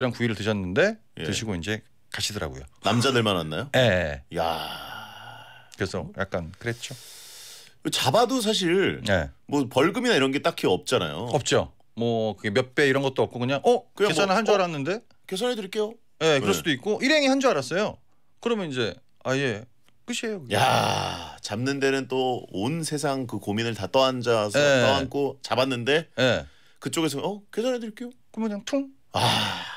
랑 구이를 드셨는데 예. 드시고 이제 가시더라고요. 남자들만 왔나요? 예. 야. 그래서 약간 그랬죠. 잡아도 사실 예. 뭐 벌금이나 이런 게 딱히 없잖아요. 없죠. 뭐 그게 몇 배 이런 것도 없고 그냥 어 그냥 계산을 뭐, 한줄 어? 알았는데 계산해 드릴게요. 예, 그럴 예. 수도 있고 일행이 한 줄 알았어요. 그러면 이제 아예 끝이에요. 그게. 야 잡는 데는 또 온 세상 그 고민을 다떠안아서 예. 떠안고 잡았는데 예. 그쪽에서 어 계산해 드릴게요. 그러면 그냥 퉁. 아.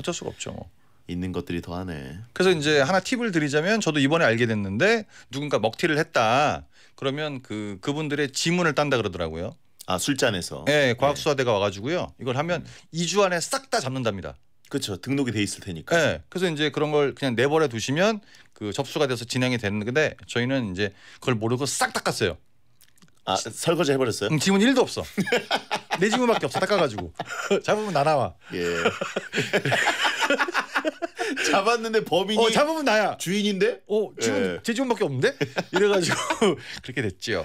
어쩔 수가 없죠. 뭐. 있는 것들이 더하네. 그래서 이제 하나 팁을 드리자면 저도 이번에 알게 됐는데 누군가 먹튀를 했다. 그러면 그 그분들의 지문을 딴다 그러더라고요. 아 술잔에서. 예, 네, 과학수사대가 네. 와가지고요. 이걸 하면 이 주 안에 싹 다 잡는답니다. 그렇죠. 등록이 돼 있을 테니까. 네. 그래서 이제 그런 걸 그냥 내버려 두시면 그 접수가 돼서 진행이 되는 건데 저희는 이제 그걸 모르고 싹 닦았어요. 아 설거지 해버렸어요? 음, 지문 1도 없어. 내 지문밖에 없어 닦아가지고 잡으면 나 나와. 예. 잡았는데 범인이 어 잡으면 나야. 주인인데? 어 지금 예. 제 지문밖에 없는데? 이래가지고 그렇게 됐지요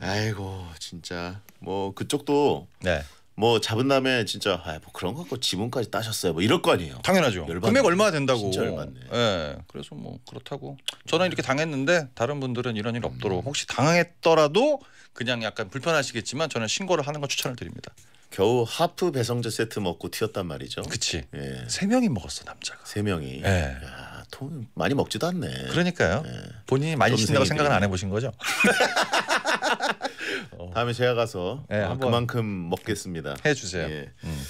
아이고 진짜 뭐 그쪽도 네. 뭐 잡은 다음에 진짜 아, 뭐 그런 거 갖고 지문까지 따셨어요. 뭐 이럴 거 아니에요. 당연하죠. 열받네. 금액 얼마 된다고. 진짜 열받네. 예. 그래서 뭐 그렇다고 저는 이렇게 당했는데 다른 분들은 이런 일 없도록 혹시 당했더라도 그냥 약간 불편하시겠지만 저는 신고를 하는 걸 추천을 드립니다. 겨우 하프 배성제 세트 먹고 튀었단 말이죠. 그치. 예. 세 명이 먹었어 남자가. 세 명이. 예. 야, 돈 많이 먹지도 않네. 그러니까요. 예. 본인이 많이 신다고 생각은 안 해보신 거죠? 어. 다음에 제가 가서 네, 한번 그만큼 먹겠습니다. 해주세요. 예. 음.